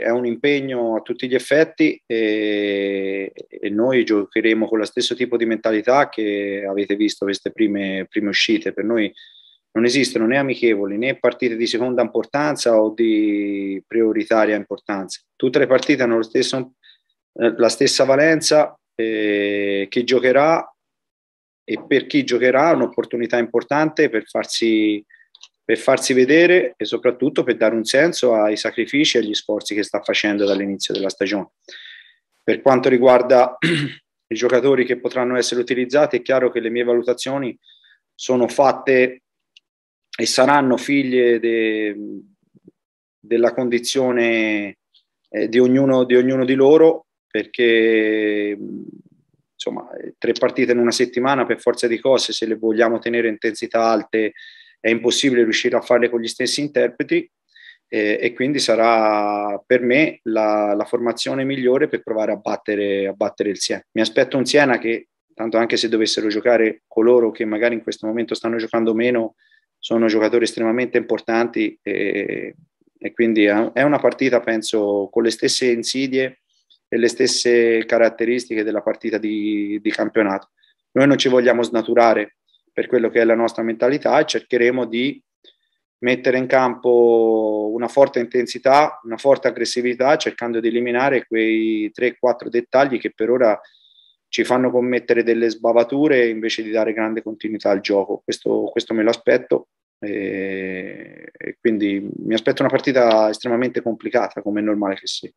è un impegno a tutti gli effetti e, e, noi giocheremo con lo stesso tipo di mentalità che avete visto queste prime, prime uscite. Per noi non esistono né amichevoli né partite di seconda importanza o di prioritaria importanza. Tutte le partite hanno stesso, eh, la stessa valenza. Eh, chi giocherà e per chi giocherà un'opportunità importante per farsi per farsi vedere e soprattutto per dare un senso ai sacrifici e agli sforzi che sta facendo dall'inizio della stagione. Per quanto riguarda i giocatori che potranno essere utilizzati, è chiaro che le mie valutazioni sono fatte e saranno figlie de, della condizione eh, di, ognuno, di ognuno di loro, perché insomma, eh, tre partite in una settimana per forza di cose, se le vogliamo tenere intensità alte, è impossibile riuscire a farle con gli stessi interpreti eh, e quindi sarà per me la, la formazione migliore per provare a battere, a battere il Siena. Mi aspetto un Siena che, tanto anche se dovessero giocare coloro che magari in questo momento stanno giocando meno, sono giocatori estremamente importanti e, e quindi è una partita, penso, con le stesse insidie e le stesse caratteristiche della partita di, di campionato. Noi non ci vogliamo snaturare, per quello che è la nostra mentalità e cercheremo di mettere in campo una forte intensità, una forte aggressività, cercando di eliminare quei 3-4 dettagli che per ora ci fanno commettere delle sbavature invece di dare grande continuità al gioco. Questo, questo me lo aspetto e, e quindi mi aspetto una partita estremamente complicata, come è normale che sia.